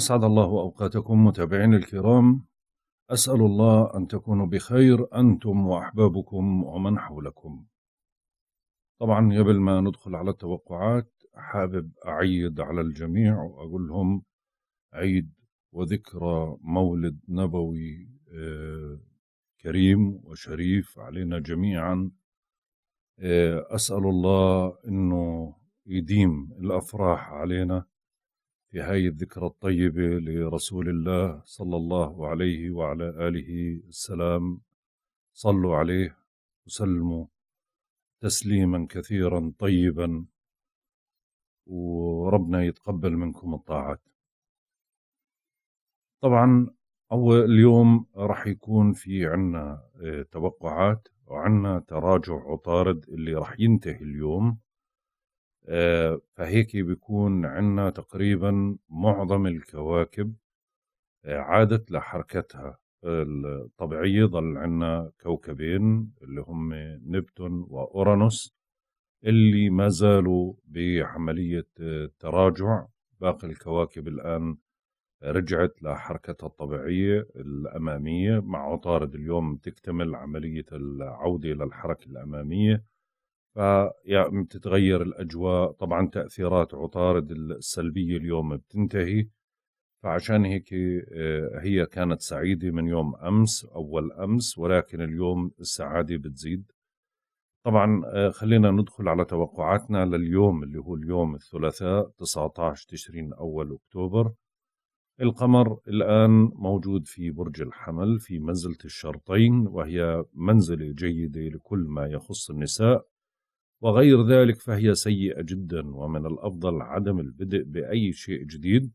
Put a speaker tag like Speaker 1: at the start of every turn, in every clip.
Speaker 1: أسعد الله أوقاتكم متابعين الكرام أسأل الله أن تكونوا بخير أنتم وأحبابكم ومن حولكم طبعا قبل ما ندخل على التوقعات حابب أعيد على الجميع وأقول لهم عيد وذكرى مولد نبوي آه، كريم وشريف علينا جميعا آه، أسأل الله أنه يديم الأفراح علينا في هاي الذكرى الطيبة لرسول الله صلى الله عليه وعلى آله السلام صلوا عليه وسلموا تسليما كثيرا طيبا وربنا يتقبل منكم الطاعات طبعا أول اليوم رح يكون في عنا آه، توقعات وعنا تراجع عطارد اللي رح ينتهي اليوم آه، فهيك بيكون عنا تقريبا معظم الكواكب آه، عادت لحركتها الطبيعية ضل عنا كوكبين اللي هم نبتون وأورانوس اللي ما زالوا بعملية آه، تراجع باقي الكواكب الآن رجعت لحركتها الطبيعية الأمامية مع عطارد اليوم تكتمل عملية العودة للحركة الأمامية فيعني بتتغير الأجواء طبعا تأثيرات عطارد السلبية اليوم بتنتهي فعشان هيك آه، هي كانت سعيدة من يوم أمس أول أمس ولكن اليوم السعادة بتزيد طبعا آه، خلينا ندخل على توقعاتنا لليوم اللي هو اليوم الثلاثاء 19 تشرين أول أكتوبر القمر الآن موجود في برج الحمل في منزلة الشرطين وهي منزلة جيدة لكل ما يخص النساء وغير ذلك فهي سيئة جدا ومن الأفضل عدم البدء بأي شيء جديد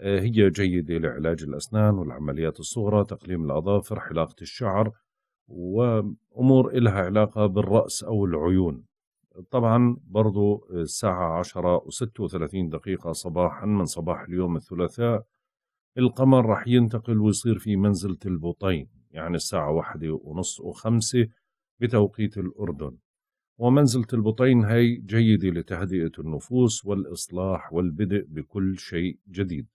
Speaker 1: آه، هي جيدة لعلاج الأسنان والعمليات الصغرى تقليم الأظافر حلاقة الشعر وأمور إلها علاقة بالرأس أو العيون طبعا برضو الساعة عشرة وستة وثلاثين دقيقة صباحا من صباح اليوم الثلاثاء القمر رح ينتقل ويصير في منزلة البطين يعني الساعة واحدة ونص وخمسة بتوقيت الأردن ومنزلة البطين هاي جيدة لتهدئة النفوس والإصلاح والبدء بكل شيء جديد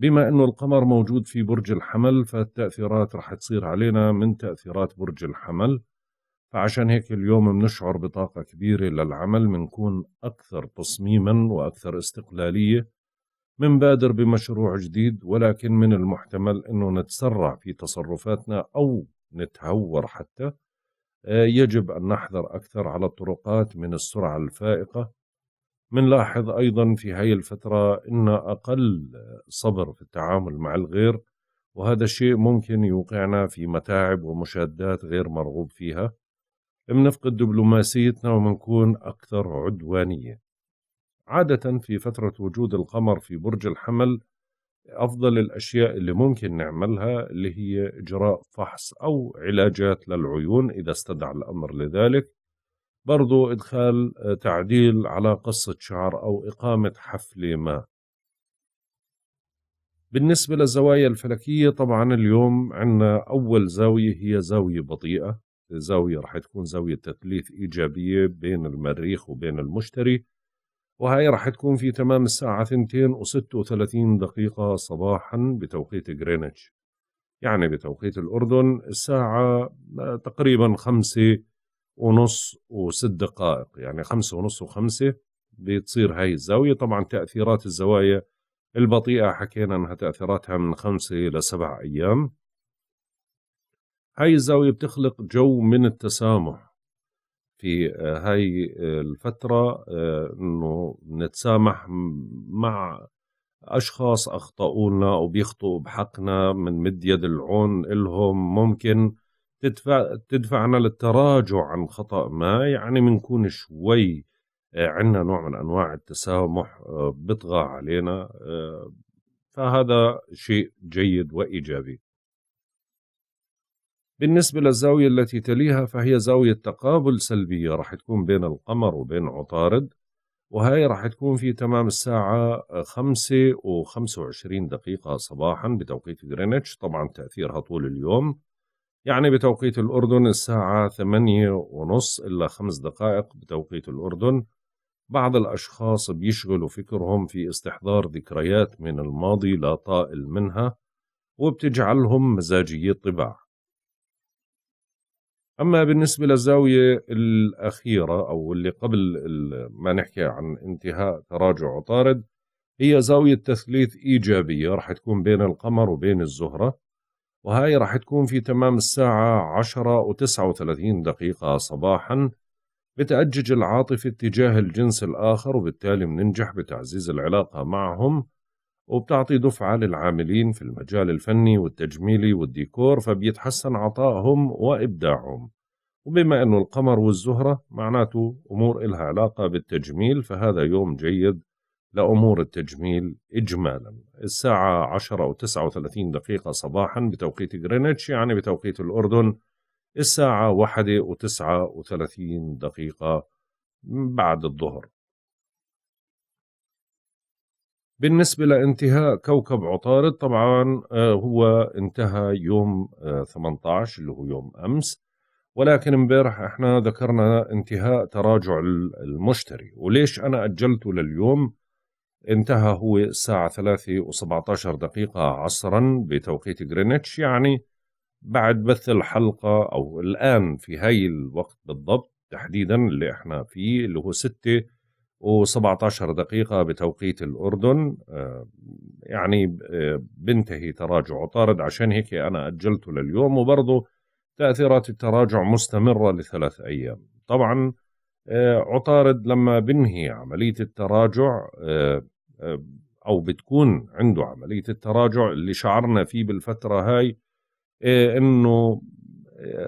Speaker 1: بما أنه القمر موجود في برج الحمل فالتأثيرات رح تصير علينا من تأثيرات برج الحمل فعشان هيك اليوم بنشعر بطاقة كبيرة للعمل بنكون أكثر تصميما وأكثر استقلالية منبادر بمشروع جديد ولكن من المحتمل أنه نتسرع في تصرفاتنا أو نتهور حتى آه، يجب أن نحذر أكثر على الطرقات من السرعة الفائقة منلاحظ أيضا في هاي الفترة أن أقل صبر في التعامل مع الغير وهذا الشيء ممكن يوقعنا في متاعب ومشادات غير مرغوب فيها بنفقد دبلوماسيتنا وبنكون أكثر عدوانية عادة في فترة وجود القمر في برج الحمل أفضل الأشياء اللي ممكن نعملها اللي هي إجراء فحص أو علاجات للعيون إذا استدعى الأمر لذلك برضو إدخال آه، تعديل على قصة شعر أو إقامة حفلة ما بالنسبة للزوايا الفلكية طبعا اليوم عندنا أول زاوية هي زاوية بطيئة زاوية رح تكون زاوية تثليث إيجابية بين المريخ وبين المشتري وهي راح تكون في تمام الساعة 2:36 دقيقة صباحا بتوقيت غرينتش يعني بتوقيت الأردن الساعة آه، تقريبا خمسة ونص وست دقائق يعني خمسة ونص وخمسة بتصير هاي الزاوية طبعا تأثيرات الزوايا البطيئة حكينا أنها تأثيراتها من خمسة لسبع أيام هاي الزاوية بتخلق جو من التسامح في آه، هاي آه، الفترة آه، انه نتسامح مع اشخاص اخطأوا لنا بحقنا من مد يد العون الهم ممكن تدفع تدفعنا للتراجع عن خطأ ما يعني بنكون شوي عندنا نوع من انواع التسامح بطغى علينا فهذا شيء جيد وايجابي بالنسبة للزاوية التي تليها فهي زاوية تقابل سلبية راح تكون بين القمر وبين عطارد وهي راح تكون في تمام الساعة آه، خمسة وخمسة وعشرين دقيقة صباحا بتوقيت غرينتش طبعا تأثيرها طول اليوم يعني بتوقيت الأردن الساعة ثمانية ونص إلا خمس دقائق بتوقيت الأردن بعض الأشخاص بيشغلوا فكرهم في استحضار ذكريات من الماضي لا طائل منها وبتجعلهم مزاجية طباع اما بالنسبه للزاويه الاخيره او اللي قبل ما نحكي عن انتهاء تراجع عطارد هي زاويه تثليث ايجابيه راح تكون بين القمر وبين الزهره وهاي راح تكون في تمام الساعه 10 و39 دقيقه صباحا بتأجج العاطفة اتجاه الجنس الآخر وبالتالي بننجح بتعزيز العلاقة معهم وبتعطي دفعة للعاملين في المجال الفني والتجميلي والديكور فبيتحسن عطائهم وإبداعهم وبما أنه القمر والزهرة معناته أمور إلها علاقة بالتجميل فهذا يوم جيد لأمور التجميل إجمالا الساعة 10 و 39 دقيقة صباحا بتوقيت غرينتش يعني بتوقيت الأردن الساعة 1 و 39 دقيقة بعد الظهر بالنسبة لانتهاء كوكب عطارد طبعا آه، هو انتهى يوم 18 آه، اللي هو يوم أمس ولكن امبارح احنا ذكرنا انتهاء تراجع المشتري وليش أنا أجلته لليوم انتهى هو الساعة 3 و17 دقيقة عصرا بتوقيت جرينتش يعني بعد بث الحلقة أو الآن في هاي الوقت بالضبط تحديدا اللي احنا فيه اللي هو 6 و17 دقيقة بتوقيت الأردن آه، يعني آه، بنتهي تراجع عطارد عشان هيك أنا أجلته لليوم وبرضه تأثيرات التراجع مستمرة لثلاث أيام طبعا آه، عطارد لما بنهي عملية التراجع أو بتكون عنده عملية التراجع اللي شعرنا فيه بالفترة هاي إنه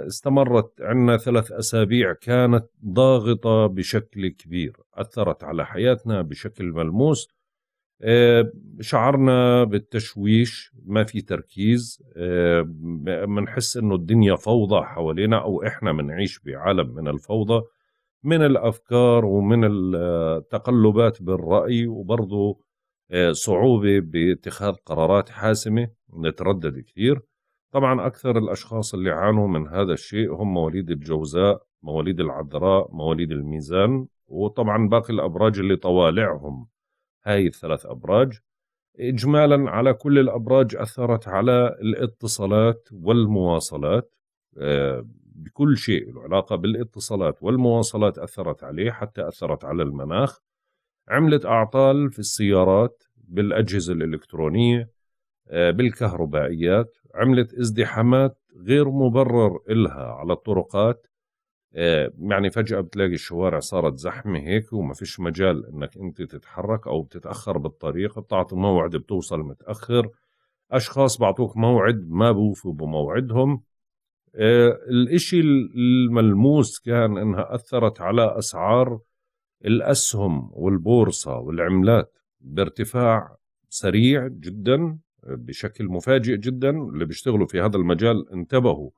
Speaker 1: استمرت عندنا ثلاث أسابيع كانت ضاغطة بشكل كبير أثرت على حياتنا بشكل ملموس آه، شعرنا بالتشويش ما في تركيز بنحس آه، انه الدنيا فوضى حوالينا او احنا بنعيش بعالم من الفوضى من الافكار ومن التقلبات بالراي وبرضه آه، صعوبه باتخاذ قرارات حاسمه نتردد كثير طبعا أكثر الأشخاص اللي عانوا من هذا الشيء هم مواليد الجوزاء مواليد العذراء مواليد الميزان وطبعا باقي الأبراج اللي طوالعهم هاي الثلاث أبراج إجمالا على كل الأبراج أثرت على الاتصالات والمواصلات آه، بكل شيء له علاقة بالاتصالات والمواصلات أثرت عليه حتى أثرت على المناخ عملت أعطال في السيارات بالأجهزة الإلكترونية آه، بالكهربائيات عملت ازدحامات غير مبرر إلها على الطرقات آه، يعني فجأة بتلاقي الشوارع صارت زحمة هيك وما فيش مجال انك انت تتحرك او بتتأخر بالطريق بتعطي موعد بتوصل متأخر اشخاص بعطوك موعد ما بوفوا بموعدهم آه، الاشي الملموس كان انها اثرت على اسعار الاسهم والبورصة والعملات بارتفاع سريع جدا بشكل مفاجئ جدا اللي بيشتغلوا في هذا المجال انتبهوا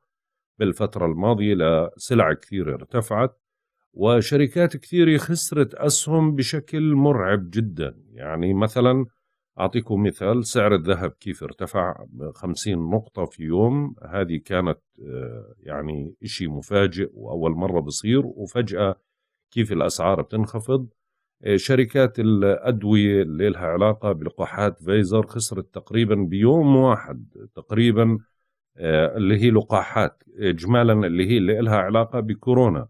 Speaker 1: بالفترة الماضية لسلع كثيرة ارتفعت وشركات كثيرة خسرت أسهم بشكل مرعب جدا يعني مثلا أعطيكم مثال سعر الذهب كيف ارتفع 50 نقطة في يوم هذه كانت آه، يعني إشي مفاجئ وأول مرة بصير وفجأة كيف الأسعار بتنخفض شركات الأدوية اللي لها علاقة بلقاحات فيزر خسرت تقريبا بيوم واحد تقريبا آه، اللي هي لقاحات إجمالا اللي هي اللي لها علاقة بكورونا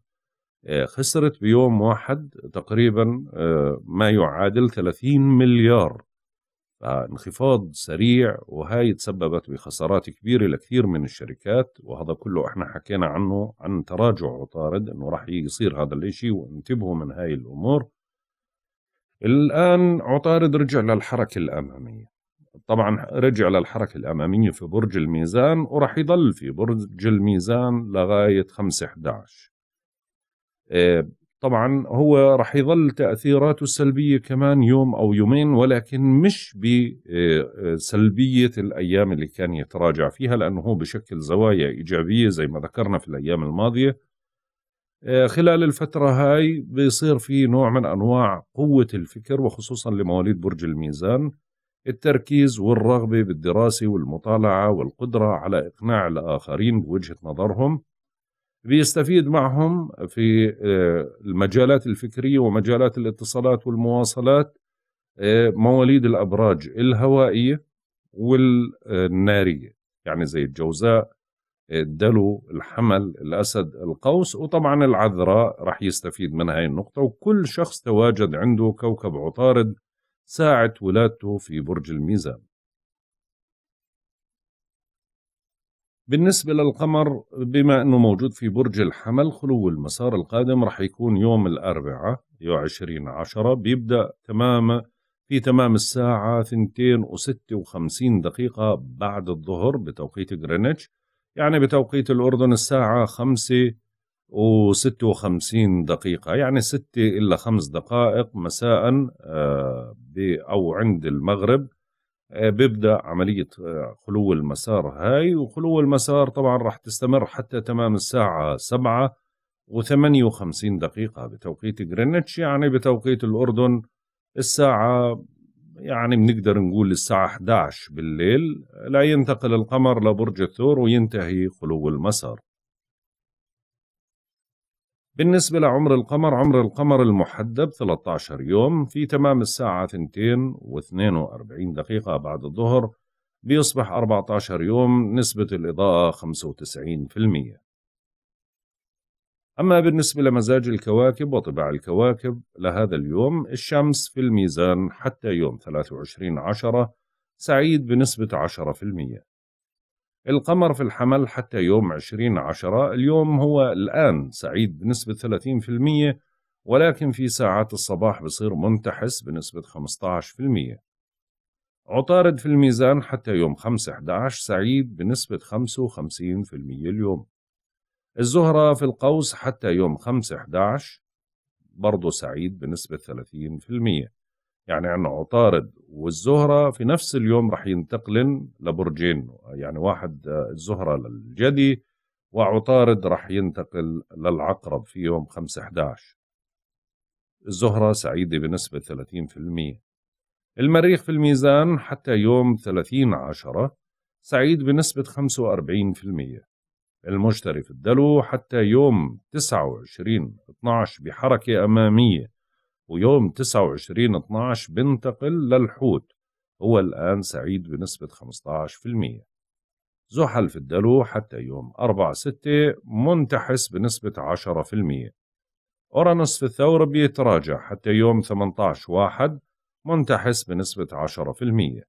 Speaker 1: آه، خسرت بيوم واحد تقريبا آه، ما يعادل 30 مليار انخفاض سريع وهي تسببت بخسارات كبيرة لكثير من الشركات وهذا كله احنا حكينا عنه عن تراجع عطارد انه راح يصير هذا الاشي وانتبهوا من هاي الامور الآن عطارد رجع للحركة الأمامية طبعا رجع للحركة الأمامية في برج الميزان وراح يضل في برج الميزان لغاية 5 11 آه، طبعا هو راح يظل تأثيراته السلبية كمان يوم أو يومين ولكن مش بسلبية آه، آه، الأيام اللي كان يتراجع فيها لأنه هو بشكل زوايا إيجابية زي ما ذكرنا في الأيام الماضية آه، خلال الفترة هاي بيصير في نوع من أنواع قوة الفكر وخصوصا لمواليد برج الميزان التركيز والرغبة بالدراسة والمطالعة والقدرة على إقناع الآخرين بوجهة نظرهم بيستفيد معهم في آه، المجالات الفكرية ومجالات الاتصالات والمواصلات آه، مواليد الأبراج الهوائية والنارية يعني زي الجوزاء الدلو الحمل الاسد القوس وطبعا العذراء رح يستفيد من هاي النقطه وكل شخص تواجد عنده كوكب عطارد ساعه ولادته في برج الميزان بالنسبة للقمر بما أنه موجود في برج الحمل خلو المسار القادم رح يكون يوم الأربعاء يوم عشرين عشرة بيبدأ تمام في تمام الساعة ثنتين وستة وخمسين دقيقة بعد الظهر بتوقيت غرينتش يعني بتوقيت الأردن الساعة خمسة وستة وخمسين دقيقة يعني ستة إلا خمس دقائق مساء آه، أو عند المغرب آه، بيبدأ عملية آه، خلو المسار هاي وخلو المسار طبعا راح تستمر حتى تمام الساعة وثمانية وخمسين دقيقة بتوقيت جرينتش يعني بتوقيت الأردن الساعة يعني بنقدر نقول الساعة 11 بالليل لا ينتقل القمر لبرج الثور وينتهي خلو المسار بالنسبة لعمر القمر عمر القمر المحدب 13 يوم في تمام الساعة 2 و42 دقيقة بعد الظهر بيصبح 14 يوم نسبة الإضاءة 95% أما بالنسبة لمزاج الكواكب وطباع الكواكب لهذا اليوم الشمس في الميزان حتى يوم 23 عشرة سعيد بنسبة 10% القمر في الحمل حتى يوم 20 عشرة اليوم هو الآن سعيد بنسبة 30% ولكن في ساعات الصباح بصير منتحس بنسبة 15% عطارد في الميزان حتى يوم 5 11 سعيد بنسبة 55% اليوم الزهرة في القوس حتى يوم 5/11 برضه سعيد بنسبة 30% يعني عندنا عطارد والزهرة في نفس اليوم رح ينتقلن لبرجين يعني واحد الزهرة للجدي وعطارد رح ينتقل للعقرب في يوم 5/11 الزهرة سعيدة بنسبة 30% المريخ في الميزان حتى يوم 30 10 سعيد بنسبة 45% المشتري في الدلو حتى يوم 29 12 بحركة أمامية ويوم 29 12 بنتقل للحوت هو الآن سعيد بنسبة 15% زحل في الدلو حتى يوم 4 6 منتحس بنسبة 10% أورانوس في الثور بيتراجع حتى يوم 18 1 منتحس بنسبة 10%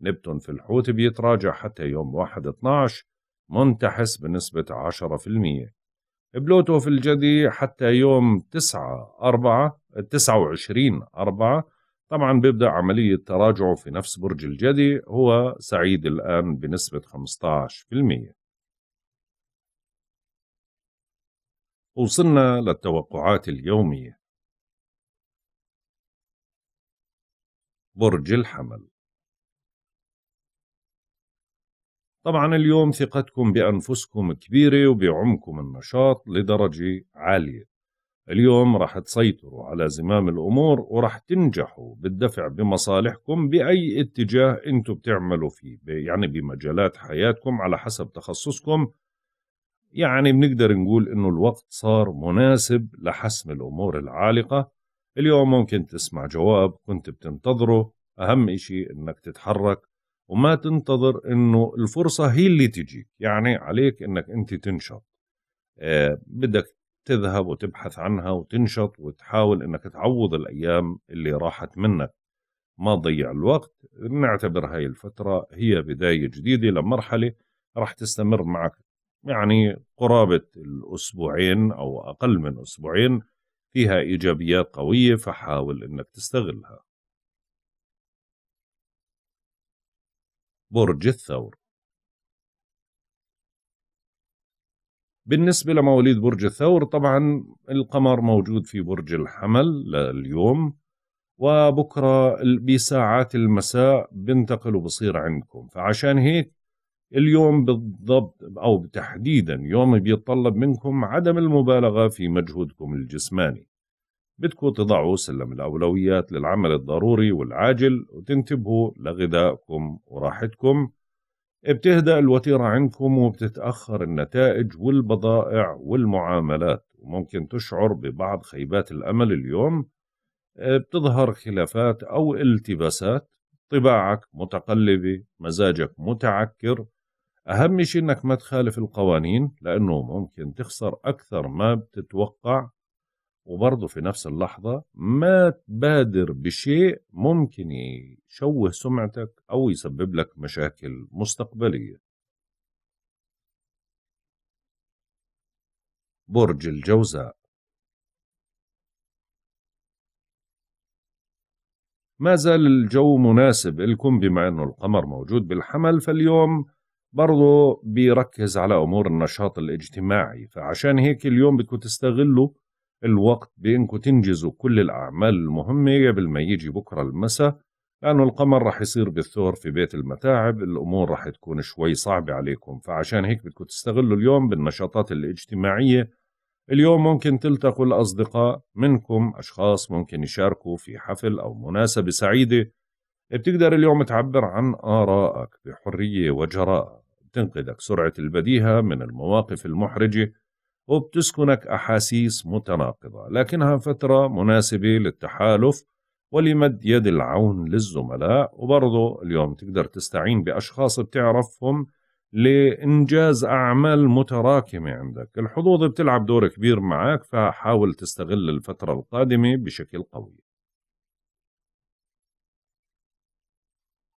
Speaker 1: نبتون في الحوت بيتراجع حتى يوم 1 12 منتحس بنسبة 10% بلوتو في الجدي حتى يوم 9 4 29 4 طبعا بيبدأ عملية تراجعه في نفس برج الجدي هو سعيد الآن بنسبة 15% وصلنا للتوقعات اليومية برج الحمل طبعا اليوم ثقتكم بأنفسكم كبيرة وبعمكم النشاط لدرجة عالية اليوم رح تسيطروا على زمام الأمور ورح تنجحوا بالدفع بمصالحكم بأي اتجاه أنتم بتعملوا فيه يعني بمجالات حياتكم على حسب تخصصكم يعني بنقدر نقول أنه الوقت صار مناسب لحسم الأمور العالقة اليوم ممكن تسمع جواب كنت بتنتظره أهم إشي أنك تتحرك وما تنتظر انه الفرصه هي اللي تجيك يعني عليك انك انت تنشط آه بدك تذهب وتبحث عنها وتنشط وتحاول انك تعوض الايام اللي راحت منك ما تضيع الوقت نعتبر هاي الفتره هي بدايه جديده لمرحله راح تستمر معك يعني قرابه الاسبوعين او اقل من اسبوعين فيها ايجابيات قويه فحاول انك تستغلها برج الثور بالنسبة لمواليد برج الثور طبعا القمر موجود في برج الحمل لليوم وبكرة بساعات المساء بنتقل وبصير عندكم فعشان هيك اليوم بالضبط أو تحديدا يوم بيتطلب منكم عدم المبالغة في مجهودكم الجسماني بدكم تضعوا سلم الأولويات للعمل الضروري والعاجل وتنتبهوا لغذائكم وراحتكم بتهدأ الوتيرة عندكم وبتتأخر النتائج والبضائع والمعاملات وممكن تشعر ببعض خيبات الأمل اليوم آه، بتظهر خلافات أو التباسات طباعك متقلبة مزاجك متعكر أهم شيء أنك ما تخالف القوانين لأنه ممكن تخسر أكثر ما بتتوقع وبرضه في نفس اللحظة ما تبادر بشيء ممكن يشوه سمعتك أو يسبب لك مشاكل مستقبلية برج الجوزاء ما زال الجو مناسب لكم بما أنه القمر موجود بالحمل فاليوم برضه بيركز على أمور النشاط الاجتماعي فعشان هيك اليوم بدكم تستغلوا الوقت بإنكم تنجزوا كل الأعمال المهمة قبل ما يجي بكرة المساء لأنه القمر رح يصير بالثور في بيت المتاعب الأمور رح تكون شوي صعبة عليكم فعشان هيك بدكم تستغلوا اليوم بالنشاطات الاجتماعية اليوم ممكن تلتقوا الأصدقاء منكم أشخاص ممكن يشاركوا في حفل أو مناسبة سعيدة بتقدر اليوم تعبر عن آرائك بحرية وجراءة تنقذك سرعة البديهة من المواقف المحرجة وبتسكنك أحاسيس متناقضة لكنها فترة مناسبة للتحالف ولمد يد العون للزملاء وبرضه اليوم تقدر تستعين بأشخاص بتعرفهم لإنجاز أعمال متراكمة عندك الحظوظ بتلعب دور كبير معك فحاول تستغل الفترة القادمة بشكل قوي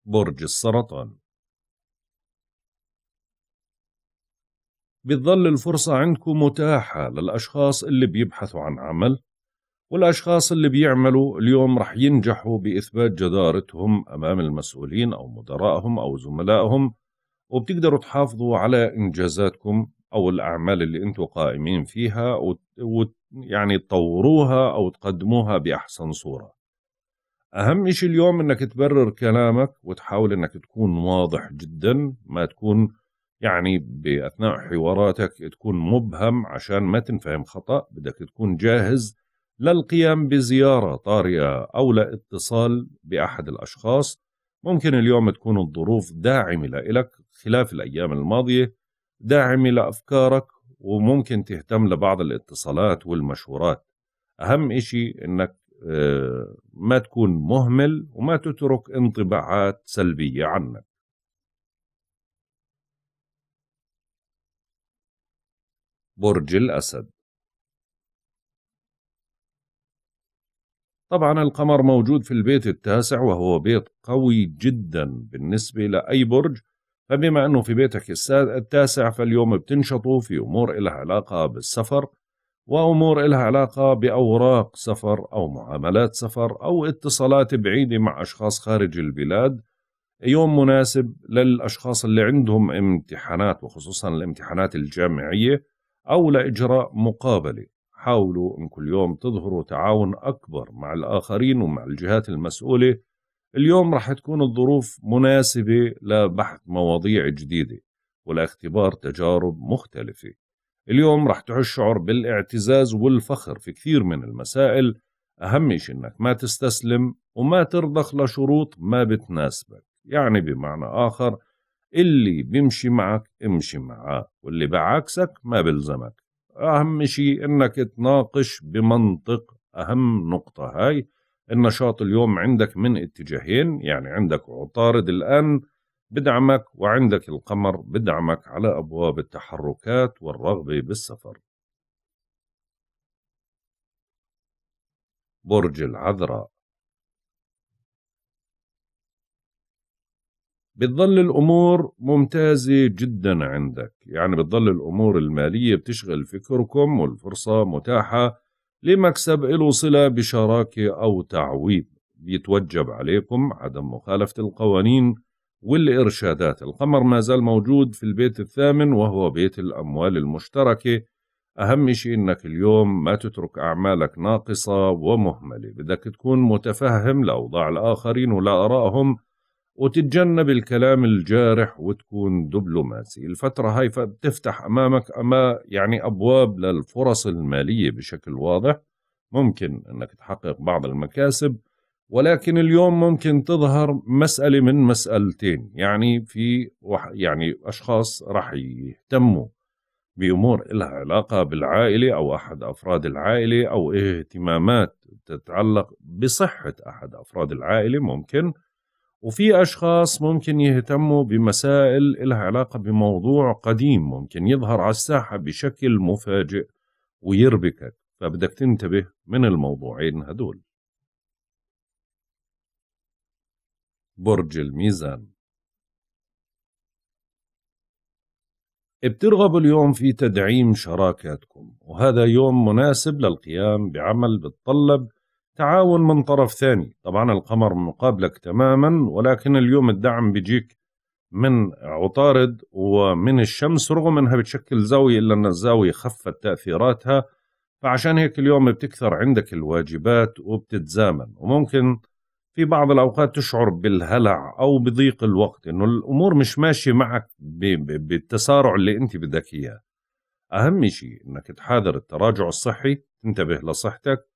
Speaker 1: برج السرطان بتظل الفرصة عندكم متاحة للأشخاص اللي بيبحثوا عن عمل والأشخاص اللي بيعملوا اليوم رح ينجحوا بإثبات جدارتهم أمام المسؤولين أو مدرائهم أو زملائهم وبتقدروا تحافظوا على إنجازاتكم أو الأعمال اللي أنتم قائمين فيها ويعني وت... يعني تطوروها أو تقدموها بأحسن صورة أهم شيء اليوم أنك تبرر كلامك وتحاول أنك تكون واضح جدا ما تكون يعني باثناء حواراتك تكون مبهم عشان ما تنفهم خطا بدك تكون جاهز للقيام بزياره طارئه او لاتصال باحد الاشخاص ممكن اليوم تكون الظروف داعمه لإلك خلاف الايام الماضيه داعمه لافكارك وممكن تهتم لبعض الاتصالات والمشورات اهم شيء انك آه، ما تكون مهمل وما تترك انطباعات سلبيه عنك برج الأسد طبعا القمر موجود في البيت التاسع وهو بيت قوي جدا بالنسبة لأي برج فبما أنه في بيتك التاسع فاليوم بتنشطوا في أمور إلها علاقة بالسفر وأمور إلها علاقة بأوراق سفر أو معاملات سفر أو اتصالات بعيدة مع أشخاص خارج البلاد يوم مناسب للأشخاص اللي عندهم امتحانات وخصوصا الامتحانات الجامعية أو لإجراء مقابلة حاولوا أن كل يوم تظهروا تعاون أكبر مع الآخرين ومع الجهات المسؤولة اليوم رح تكون الظروف مناسبة لبحث مواضيع جديدة ولاختبار تجارب مختلفة اليوم رح تعيش شعور بالاعتزاز والفخر في كثير من المسائل أهم شيء إنك ما تستسلم وما ترضخ لشروط ما بتناسبك يعني بمعنى آخر اللي بيمشي معك امشي معاه واللي بعكسك ما بلزمك أهم شيء إنك تناقش بمنطق أهم نقطة هاي النشاط اليوم عندك من اتجاهين يعني عندك عطارد الآن بدعمك وعندك القمر بدعمك على أبواب التحركات والرغبة بالسفر برج العذراء بتظل الامور ممتازه جدا عندك يعني بتظل الامور الماليه بتشغل فكركم والفرصه متاحه لمكسب إلو صله بشراكه او تعويض بيتوجب عليكم عدم مخالفه القوانين والارشادات القمر ما زال موجود في البيت الثامن وهو بيت الاموال المشتركه اهم شيء انك اليوم ما تترك اعمالك ناقصه ومهمله بدك تكون متفهم لاوضاع الاخرين ولا ارائهم وتتجنب الكلام الجارح وتكون دبلوماسي الفترة هاي بتفتح أمامك أما يعني أبواب للفرص المالية بشكل واضح ممكن أنك تحقق بعض المكاسب ولكن اليوم ممكن تظهر مسألة من مسألتين يعني في يعني أشخاص راح يهتموا بأمور لها علاقة بالعائلة أو أحد أفراد العائلة أو اهتمامات تتعلق بصحة أحد أفراد العائلة ممكن وفي أشخاص ممكن يهتموا بمسائل لها علاقة بموضوع قديم ممكن يظهر على الساحة بشكل مفاجئ ويربكك فبدك تنتبه من الموضوعين هدول برج الميزان بترغب اليوم في تدعيم شراكاتكم وهذا يوم مناسب للقيام بعمل بتطلب تعاون من طرف ثاني طبعا القمر مقابلك تماما ولكن اليوم الدعم بيجيك من عطارد ومن الشمس رغم انها بتشكل زاوية الا ان الزاوية خفت تأثيراتها فعشان هيك اليوم بتكثر عندك الواجبات وبتتزامن وممكن في بعض الأوقات تشعر بالهلع أو بضيق الوقت إنه الأمور مش ماشية معك بالتسارع اللي أنت بدك إياه أهم شيء إنك تحاذر التراجع الصحي تنتبه لصحتك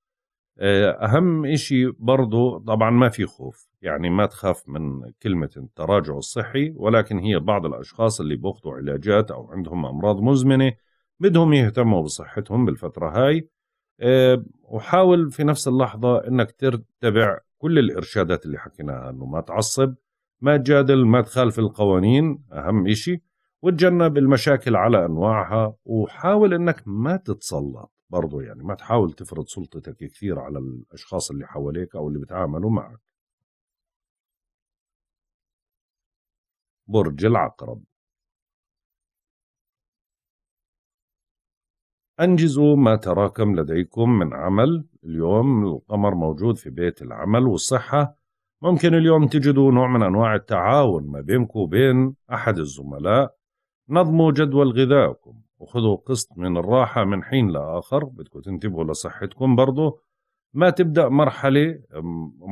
Speaker 1: آه، اهم شيء برضو طبعا ما في خوف يعني ما تخاف من كلمة التراجع الصحي ولكن هي بعض الأشخاص اللي بياخذوا علاجات أو عندهم أمراض مزمنة بدهم يهتموا بصحتهم بالفترة هاي آه، وحاول في نفس اللحظة أنك تتبع كل الإرشادات اللي حكيناها أنه ما تعصب ما تجادل ما تخالف القوانين أهم إشي وتجنب المشاكل على أنواعها وحاول أنك ما تتسلط برضو يعني ما تحاول تفرض سلطتك كثير على الأشخاص اللي حواليك أو اللي بتعاملوا معك برج العقرب أنجزوا ما تراكم لديكم من عمل اليوم القمر موجود في بيت العمل والصحة ممكن اليوم تجدوا نوع من أنواع التعاون ما بينكم وبين أحد الزملاء نظموا جدول غذائكم وخذوا قسط من الراحة من حين لآخر بدكم تنتبهوا لصحتكم برضه ما تبدأ مرحلة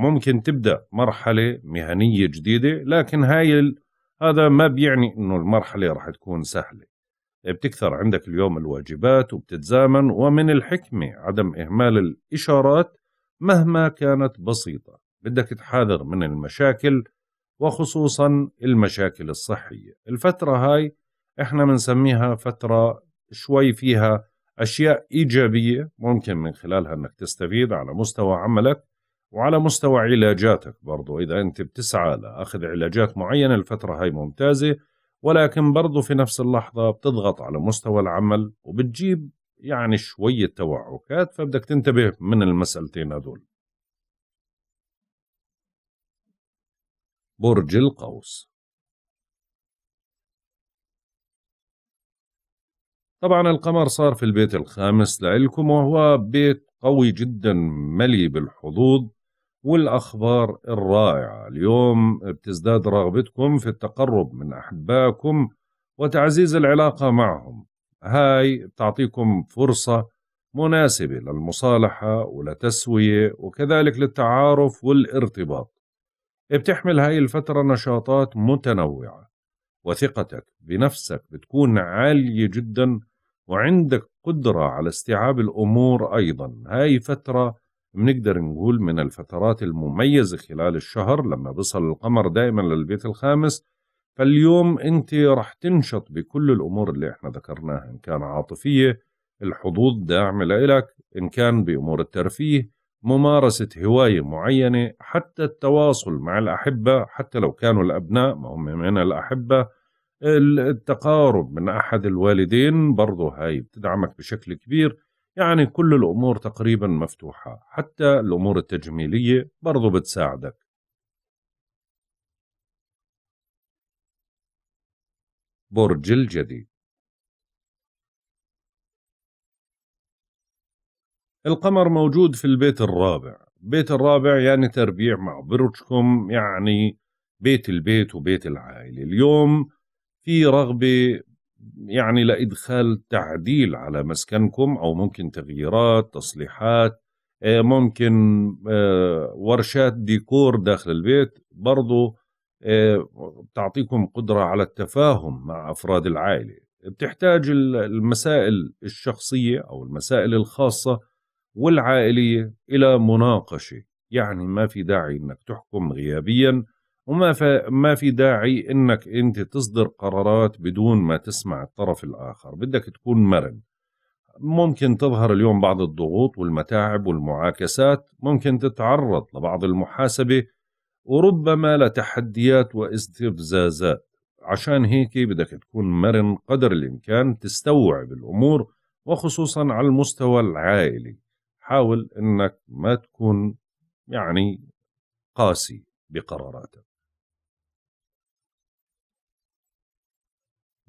Speaker 1: ممكن تبدأ مرحلة مهنية جديدة لكن هاي ال... هذا ما بيعني انه المرحلة رح تكون سهلة بتكثر عندك اليوم الواجبات وبتتزامن ومن الحكمة عدم إهمال الإشارات مهما كانت بسيطة بدك تحاذر من المشاكل وخصوصا المشاكل الصحية الفترة هاي احنا بنسميها فتره شوي فيها اشياء ايجابيه ممكن من خلالها انك تستفيد على مستوى عملك وعلى مستوى علاجاتك برضو إذا أنت بتسعى لأخذ علاجات معينة الفترة هاي ممتازة ولكن برضو في نفس اللحظة بتضغط على مستوى العمل وبتجيب يعني شوية توعكات فبدك تنتبه من المسألتين هدول برج القوس طبعا القمر صار في البيت الخامس لإلكم وهو بيت قوي جدا مليء بالحظوظ والأخبار الرائعة اليوم بتزداد رغبتكم في التقرب من أحبائكم وتعزيز العلاقة معهم هاي بتعطيكم فرصة مناسبة للمصالحة ولتسوية وكذلك للتعارف والارتباط بتحمل هاي الفترة نشاطات متنوعة وثقتك بنفسك بتكون عالية جدا وعندك قدرة على استيعاب الأمور أيضا هاي فترة بنقدر نقول من الفترات المميزة خلال الشهر لما بيصل القمر دائما للبيت الخامس فاليوم أنت رح تنشط بكل الأمور اللي احنا ذكرناها إن كان عاطفية الحظوظ داعمة لإلك إن كان بأمور الترفيه ممارسة هواية معينة حتى التواصل مع الأحبة حتى لو كانوا الأبناء ما هم من الأحبة التقارب من أحد الوالدين برضه هاي بتدعمك بشكل كبير يعني كل الأمور تقريبا مفتوحة حتى الأمور التجميلية برضه بتساعدك برج الجدي القمر موجود في البيت الرابع بيت الرابع يعني تربيع مع برجكم يعني بيت البيت وبيت العائلة اليوم في رغبه يعني لادخال تعديل على مسكنكم او ممكن تغييرات تصليحات آه، ممكن آه، ورشات ديكور داخل البيت برضو بتعطيكم آه، قدرة على التفاهم مع أفراد العائلة بتحتاج المسائل الشخصية أو المسائل الخاصة والعائلية إلى مناقشة يعني ما في داعي أنك تحكم غيابيا وما ما في داعي انك انت تصدر قرارات بدون ما تسمع الطرف الاخر بدك تكون مرن ممكن تظهر اليوم بعض الضغوط والمتاعب والمعاكسات ممكن تتعرض لبعض المحاسبه وربما لتحديات واستفزازات عشان هيك بدك تكون مرن قدر الامكان تستوعب الامور وخصوصا على المستوى العائلي حاول انك ما تكون يعني قاسي بقراراتك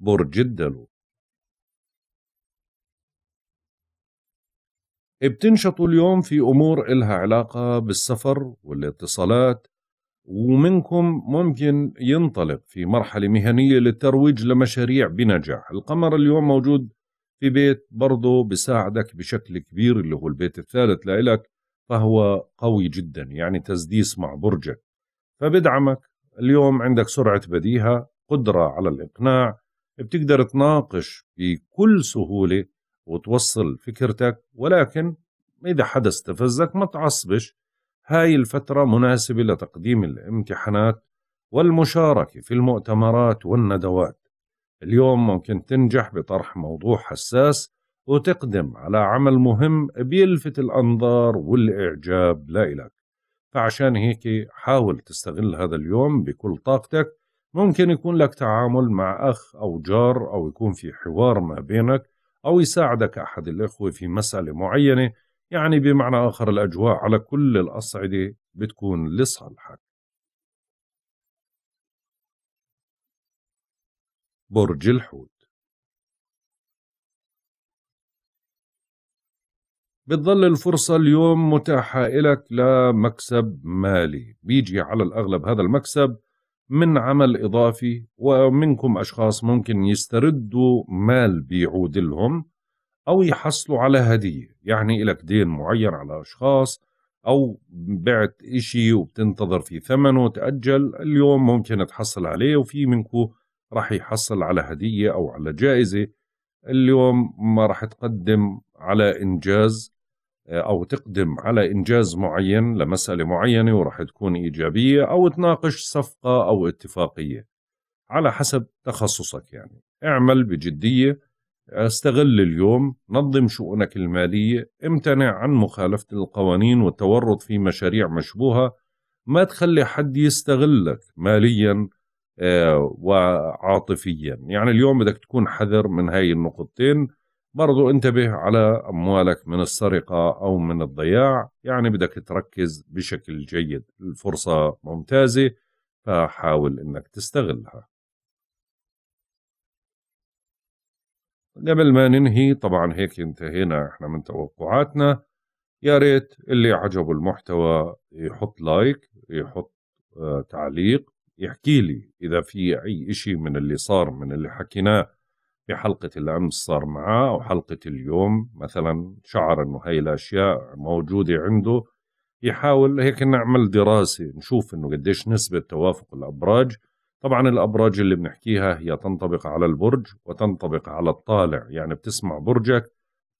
Speaker 1: برج الدلو بتنشطوا اليوم في أمور إلها علاقة بالسفر والاتصالات ومنكم ممكن ينطلق في مرحلة مهنية للترويج لمشاريع بنجاح القمر اليوم موجود في بيت برضه بساعدك بشكل كبير اللي هو البيت الثالث لإلك فهو قوي جدا يعني تسديس مع برجك فبدعمك اليوم عندك سرعة بديهة قدرة على الإقناع بتقدر تناقش بكل سهولة وتوصل فكرتك ولكن إذا حدا استفزك ما تعصبش هاي الفترة مناسبة لتقديم الامتحانات والمشاركة في المؤتمرات والندوات اليوم ممكن تنجح بطرح موضوع حساس وتقدم على عمل مهم بيلفت الأنظار والإعجاب لإلك فعشان هيك حاول تستغل هذا اليوم بكل طاقتك ممكن يكون لك تعامل مع أخ أو جار أو يكون في حوار ما بينك أو يساعدك أحد الإخوة في مسألة معينة يعني بمعنى آخر الأجواء على كل الأصعدة بتكون لصالحك برج الحوت بتظل الفرصة اليوم متاحة إلك لمكسب مالي بيجي على الأغلب هذا المكسب من عمل إضافي ومنكم أشخاص ممكن يستردوا مال بيعود لهم أو يحصلوا على هدية يعني إلك دين معين على أشخاص أو بعت إشي وبتنتظر في ثمنه تأجل اليوم ممكن تحصل عليه وفي منكم راح يحصل على هدية أو على جائزة اليوم ما راح تقدم على إنجاز أو تقدم على إنجاز معين لمسألة معينة ورح تكون إيجابية أو تناقش صفقة أو اتفاقية على حسب تخصصك يعني اعمل بجدية استغل اليوم نظم شؤونك المالية امتنع عن مخالفة القوانين والتورط في مشاريع مشبوهة ما تخلي حد يستغلك ماليا آه، وعاطفيا يعني اليوم بدك تكون حذر من هاي النقطتين برضو انتبه على أموالك من السرقة أو من الضياع يعني بدك تركز بشكل جيد الفرصة ممتازة فحاول أنك تستغلها قبل ما ننهي طبعا هيك انتهينا احنا من توقعاتنا يا ريت اللي عجبه المحتوى يحط لايك يحط آه، تعليق يحكي لي إذا في أي إشي من اللي صار من اللي حكيناه في حلقة الأمس صار معاه أو حلقة اليوم مثلا شعر أنه هاي الأشياء موجودة عنده يحاول هيك نعمل دراسة نشوف أنه قديش نسبة توافق الأبراج طبعا الأبراج اللي بنحكيها هي تنطبق على البرج وتنطبق على الطالع يعني بتسمع برجك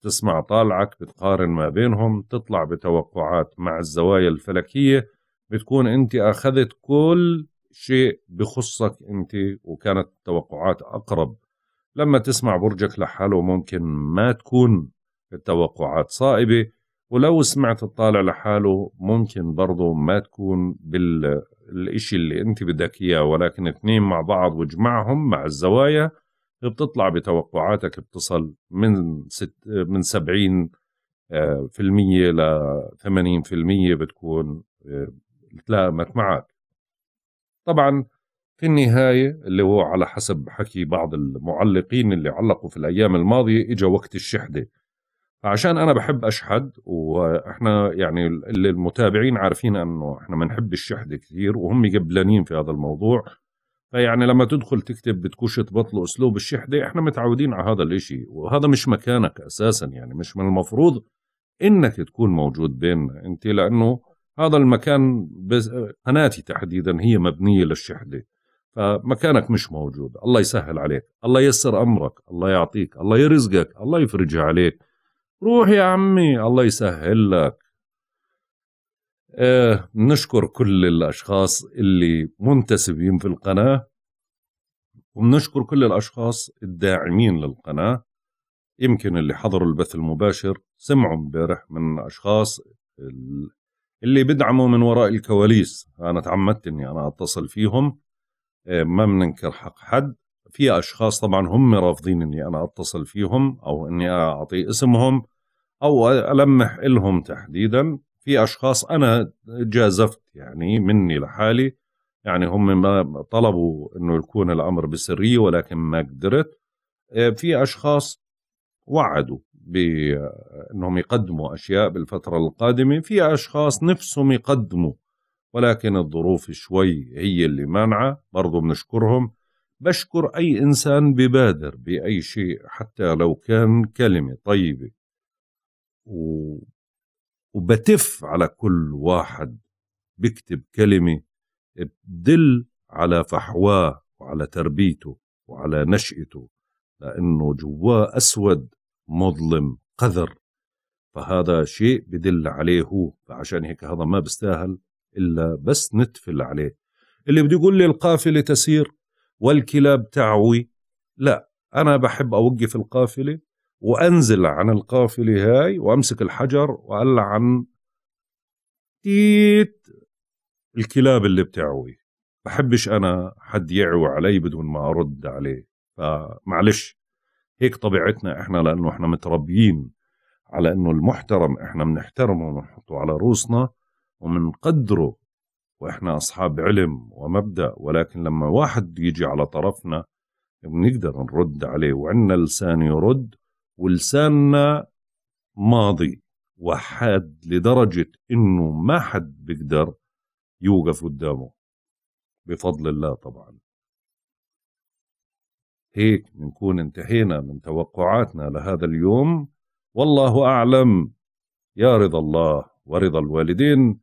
Speaker 1: بتسمع طالعك بتقارن ما بينهم تطلع بتوقعات مع الزوايا الفلكية بتكون أنت أخذت كل شيء بخصك أنت وكانت التوقعات أقرب لما تسمع برجك لحاله ممكن ما تكون التوقعات صائبة ولو سمعت الطالع لحاله ممكن برضه ما تكون بالشيء اللي انت بدك اياه ولكن اثنين مع بعض واجمعهم مع الزوايا بتطلع بتوقعاتك بتصل من ست من سبعين في آه، المية لثمانين في المية بتكون تلائمت آه، معك طبعا في النهاية اللي هو على حسب حكي بعض المعلقين اللي علقوا في الأيام الماضية إجا وقت الشحدة فعشان أنا بحب أشحد وإحنا يعني اللي المتابعين عارفين أنه إحنا بنحب الشحدة كثير وهم قبلانين في هذا الموضوع فيعني لما تدخل تكتب بتكوش تبطلوا أسلوب الشحدة إحنا متعودين على هذا الإشي وهذا مش مكانك أساسا يعني مش من المفروض إنك تكون موجود بيننا أنت لأنه هذا المكان قناتي تحديدا هي مبنية للشحدة فمكانك مش موجود الله يسهل عليك الله ييسر أمرك الله يعطيك الله يرزقك الله يفرجها عليك روح يا عمي الله يسهل لك آه نشكر كل الأشخاص اللي منتسبين في القناة وبنشكر كل الأشخاص الداعمين للقناة يمكن اللي حضروا البث المباشر سمعوا امبارح من أشخاص اللي بدعموا من وراء الكواليس أنا تعمدت إني أنا أتصل فيهم آه، ما بننكر حق حد في اشخاص طبعا هم رافضين اني انا اتصل فيهم او اني اعطي اسمهم او المح لهم تحديدا في اشخاص انا جازفت يعني مني لحالي يعني هم ما طلبوا انه يكون الامر بسريه ولكن ما قدرت آه، في اشخاص وعدوا بانهم آه، يقدموا اشياء بالفتره القادمه في اشخاص نفسهم يقدموا ولكن الظروف شوي هي اللي مانعة برضو بنشكرهم بشكر أي إنسان ببادر بأي شيء حتى لو كان كلمة طيبة و... وبتف على كل واحد بكتب كلمة بتدل على فحواه وعلى تربيته وعلى نشأته لأنه جواه أسود مظلم قذر فهذا شيء بدل عليه هو فعشان هيك هذا ما بيستاهل إلا بس نتفل عليه اللي بده يقول لي القافلة تسير والكلاب تعوي لا أنا بحب أوقف القافلة وأنزل عن القافلة هاي وأمسك الحجر وألعن تيت الكلاب اللي بتعوي بحبش أنا حد يعوي علي بدون ما أرد عليه فمعلش هيك طبيعتنا إحنا لأنه إحنا متربيين على إنه المحترم إحنا بنحترمه ونحطه على روسنا ومنقدره واحنا اصحاب علم ومبدا ولكن لما واحد يجي على طرفنا بنقدر نرد عليه وعندنا لسان يرد ولساننا ماضي وحاد لدرجة إنه ما حد بيقدر يوقف قدامه بفضل الله طبعا هيك بنكون انتهينا من توقعاتنا لهذا اليوم والله أعلم يا رضا الله ورضا الوالدين